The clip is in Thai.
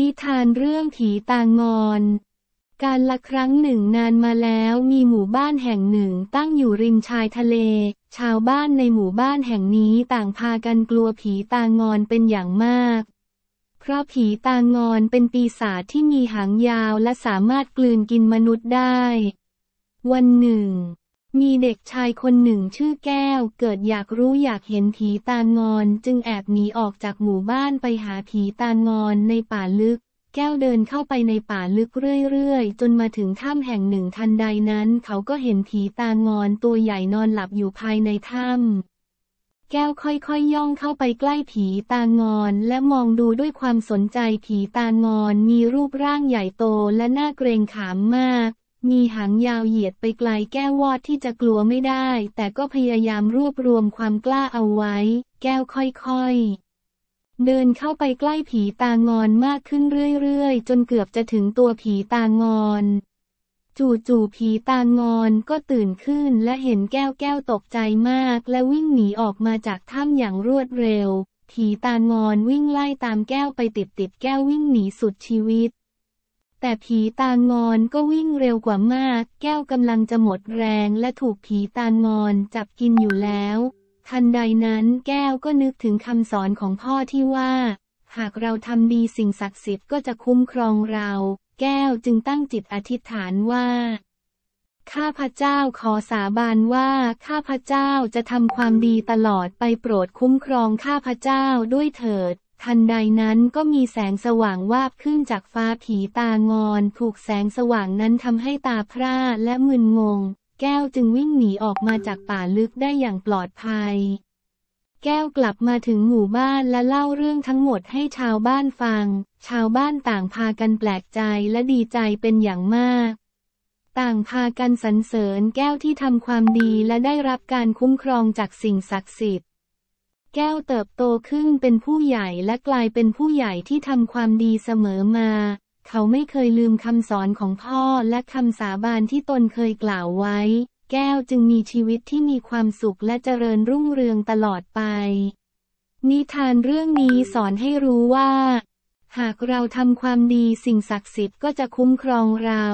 นิทานเรื่องผีตางอน การละครั้งหนึ่งนานมาแล้วมีหมู่บ้านแห่งหนึ่งตั้งอยู่ริมชายทะเล ชาวบ้านในหมู่บ้านแห่งนี้ต่างพากันกลัวผีตางอนเป็นอย่างมาก เพราะผีตางอนเป็นปีศาจที่มีหางยาวและสามารถกลืนกินมนุษย์ได้ วันหนึ่งมีเด็กชายคนหนึ่งชื่อแก้ว เกิดอยากรู้อยากเห็นผีตางอน จึงแอบหนีออกจากหมู่บ้านไปหาผีตางอนในป่าลึก แก้วเดินเข้าไปในป่าลึกเรื่อย ๆ จนมาถึงถ้ำแห่งหนึ่งทันใดนั้น เขาก็เห็นผีตางอน ตัวใหญ่นอนหลับอยู่ภายในถ้ำ แก้วค่อยๆยย่องเข้าไปใกล้ผีตางอน และมองดูด้วยความสนใจผีตางอนมีรูปร่างใหญ่โตและน่าเกรงขามมากมีหางยาวเหยียดไปไกลแก้ววอดที่จะกลัวไม่ได้ แต่ก็พยายามรวบรวมความกล้าเอาไว้ แก้วค่อยๆเดินเข้าไปใกล้ผีตางอนมากขึ้นเรื่อยๆจนเกือบจะถึงตัวผีตางอน จู่ๆผีตางอนก็ตื่นขึ้นและเห็นแก้วแก้วตกใจมาก และวิ่งหนีออกมาจากถ้ำอย่างรวดเร็ว ผีตางอนวิ่งไล่ตามแก้วไปติดๆแก้ววิ่งหนีสุดชีวิตแต่ผีตางอนก็วิ่งเร็วกว่ามาก แก้วกำลังจะหมดแรงและถูกผีตางอนจับกินอยู่แล้ว ทันใดนั้นแก้วก็นึกถึงคำสอนของพ่อที่ว่า หากเราทำดีสิ่งศักดิ์สิทธิ์ก็จะคุ้มครองเรา แก้วจึงตั้งจิตอธิษฐานว่าข้าพเจ้าขอสาบานว่าข้าพเจ้าจะทำความดีตลอดไปโปรดคุ้มครองข้าพเจ้าด้วยเถิดทันใดนั้นก็มีแสงสว่างวาบขึ้นจากฟ้าผีตางอน ถูกแสงสว่างนั้นทำให้ตาพร่าและมึนงง แก้วจึงวิ่งหนีออกมาจากป่าลึกได้อย่างปลอดภัย แก้วกลับมาถึงหมู่บ้านและเล่าเรื่องทั้งหมดให้ชาวบ้านฟัง ชาวบ้านต่างพากันแปลกใจและดีใจเป็นอย่างมาก ต่างพากันสรรเสริญแก้วที่ทำความดีและได้รับการคุ้มครองจากสิ่งศักดิ์สิทธิ์แก้วเติบโตขึ้นเป็นผู้ใหญ่และกลายเป็นผู้ใหญ่ที่ทำความดีเสมอมา เขาไม่เคยลืมคำสอนของพ่อและคำสาบานที่ตนเคยกล่าวไว้ แก้วจึงมีชีวิตที่มีความสุขและเจริญรุ่งเรืองตลอดไป นิทานเรื่องนี้สอนให้รู้ว่า หากเราทำความดีสิ่งศักดิ์สิทธิ์ก็จะคุ้มครองเรา